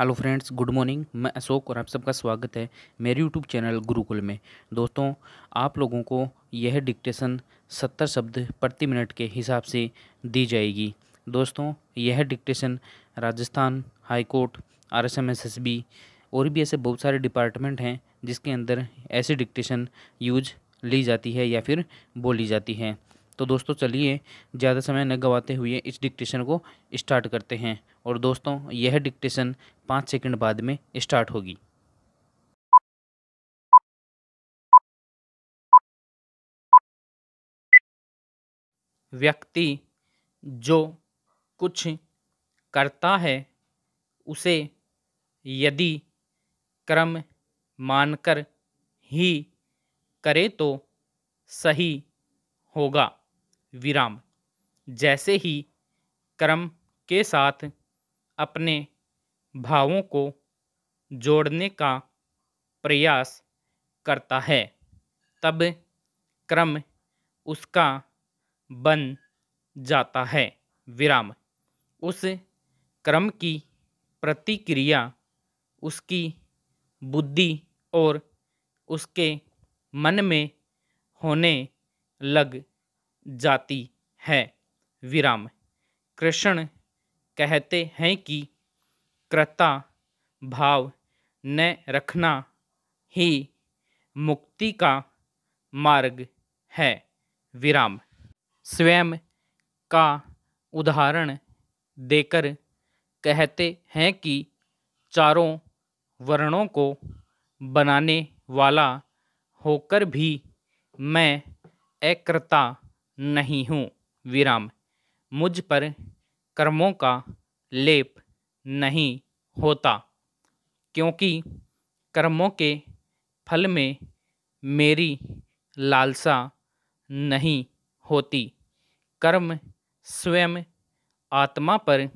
hello friends good morning मैं अशोक और आप सबका स्वागत है मेरे यूट्यूब चैनल गुरुकुल में दोस्तों आप लोगों को यह डिक्टेशन सत्तर शब्द प्रति मिनट के हिसाब से दी जाएगी दोस्तों यह dictation Rajasthan high court R S M S S B और भी ऐसे बहुत सारे डिपार्टमेंट हैं जिसके अंदर ऐसी डिक्टेशन यूज ली जाती है या फिर बोली जाती है तो दोस्तों चलिए ज़्यादा समय न गंवाते हुए इस डिक्टेशन को स्टार्ट करते हैं और दोस्तों यह डिक्टेशन पाँच सेकंड बाद में स्टार्ट होगी व्यक्ति जो कुछ करता है उसे यदि क्रम मानकर ही करे तो सही होगा विराम जैसे ही क्रम के साथ अपने भावों को जोड़ने का प्रयास करता है तब क्रम उसका बन जाता है विराम उस क्रम की प्रतिक्रिया उसकी बुद्धि और उसके मन में होने लग जाती है विराम कृष्ण कहते हैं कि कृता भाव न रखना ही मुक्ति का मार्ग है विराम स्वयं का उदाहरण देकर कहते हैं कि चारों वर्णों को बनाने वाला होकर भी मैं अकृता नहीं हूँ विराम मुझ पर कर्मों का लेप नहीं होता क्योंकि कर्मों के फल में मेरी लालसा नहीं होती कर्म स्वयं आत्मा पर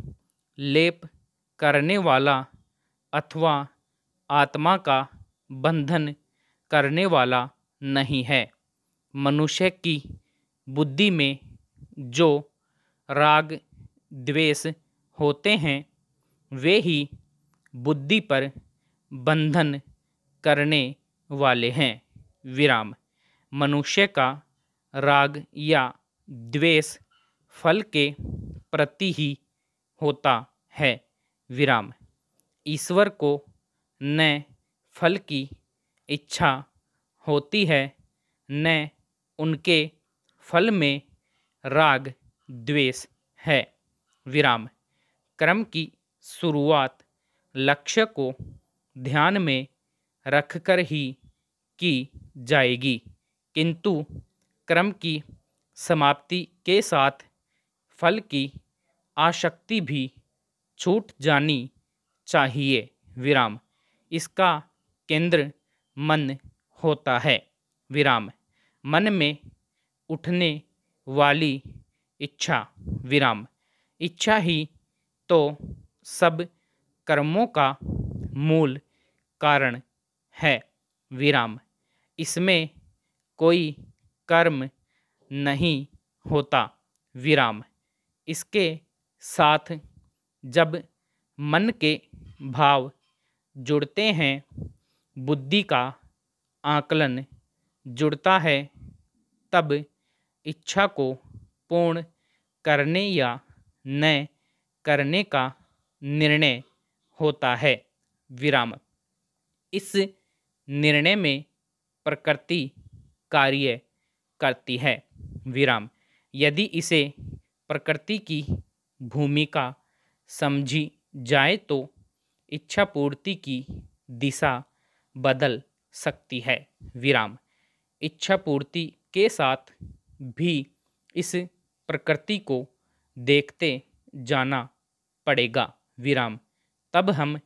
लेप करने वाला अथवा आत्मा का बंधन करने वाला नहीं है मनुष्य की बुद्धि में जो राग द्वेष होते हैं वे ही बुद्धि पर बंधन करने वाले हैं विराम मनुष्य का राग या द्वेष फल के प्रति ही होता है विराम ईश्वर को न फल की इच्छा होती है न उनके फल में राग द्वेष है विराम क्रम की शुरुआत लक्ष्य को ध्यान में रखकर ही की जाएगी किंतु क्रम की समाप्ति के साथ फल की आशक्ति भी छूट जानी चाहिए विराम इसका केंद्र मन होता है विराम मन में उठने वाली इच्छा विराम इच्छा ही तो सब कर्मों का मूल कारण है विराम इसमें कोई कर्म नहीं होता विराम इसके साथ जब मन के भाव जुड़ते हैं बुद्धि का आकलन जुड़ता है तब इच्छा को पूर्ण करने या न करने का निर्णय होता है विराम इस निर्णय में प्रकृति कार्य करती है विराम यदि इसे प्रकृति की भूमिका समझी जाए तो इच्छा पूर्ति की दिशा बदल सकती है विराम इच्छा पूर्ति के साथ भी इस प्रकृति को देखते जाना पड़ेगा विराम तब हम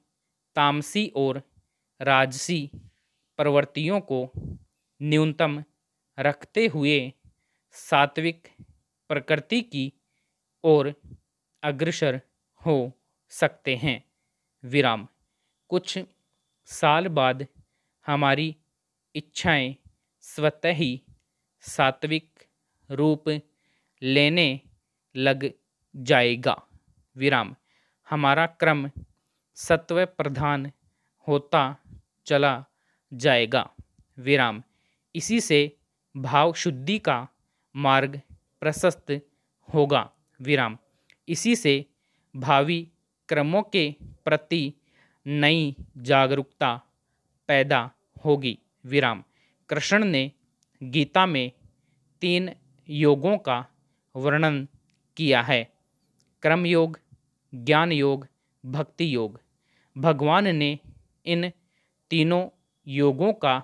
तामसी और राजसी प्रवृत्तियों को न्यूनतम रखते हुए सात्विक प्रकृति की ओर अग्रसर हो सकते हैं विराम कुछ साल बाद हमारी इच्छाएं स्वतः ही सात्विक रूप लेने लग जाएगा विराम हमारा क्रम सत्व प्रधान होता चला जाएगा विराम इसी से भाव शुद्धि का मार्ग प्रशस्त होगा विराम इसी से भावी क्रमों के प्रति नई जागरूकता पैदा होगी विराम कृष्ण ने गीता में तीन योगों का वर्णन किया है कर्म योग ज्ञान योग भक्ति योग भगवान ने इन तीनों योगों का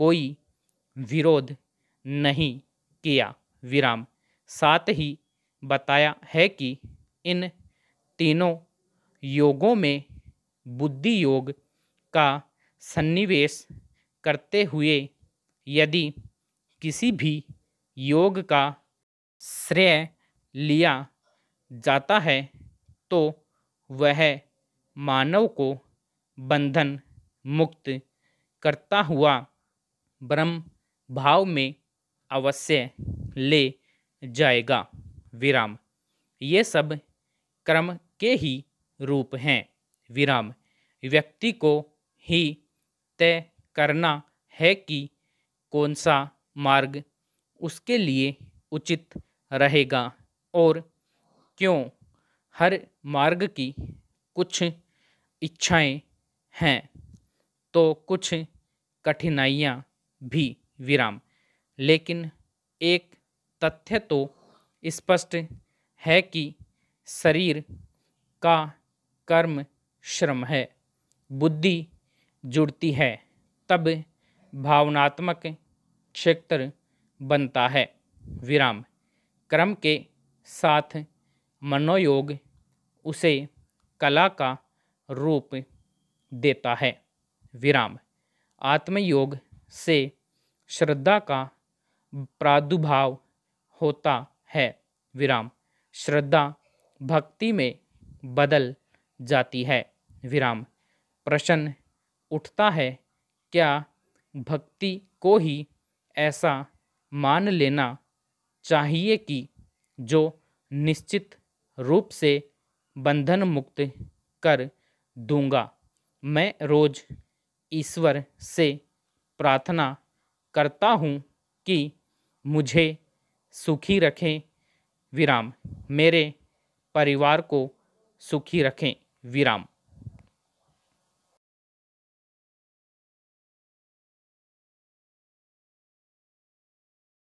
कोई विरोध नहीं किया विराम साथ ही बताया है कि इन तीनों योगों में बुद्धि योग का सन्निवेश करते हुए यदि किसी भी योग का श्रेय लिया जाता है तो वह मानव को बंधन मुक्त करता हुआ ब्रह्म भाव में अवश्य ले जाएगा विराम ये सब कर्म के ही रूप हैं विराम व्यक्ति को ही तय करना है कि कौन सा मार्ग उसके लिए उचित रहेगा और क्यों हर मार्ग की कुछ इच्छाएं हैं तो कुछ कठिनाइयाँ भी विराम लेकिन एक तथ्य तो स्पष्ट है कि शरीर का कर्म श्रम है बुद्धि जुड़ती है तब भावनात्मक क्षेत्र बनता है विराम क्रम के साथ मनोयोग उसे कला का रूप देता है विराम आत्मयोग से श्रद्धा का प्रादुर्भाव होता है विराम श्रद्धा भक्ति में बदल जाती है विराम प्रश्न उठता है क्या भक्ति को ही ऐसा मान लेना चाहिए कि जो निश्चित रूप से बंधन मुक्त कर दूंगा मैं रोज ईश्वर से प्रार्थना करता हूँ कि मुझे सुखी रखें विराम मेरे परिवार को सुखी रखें विराम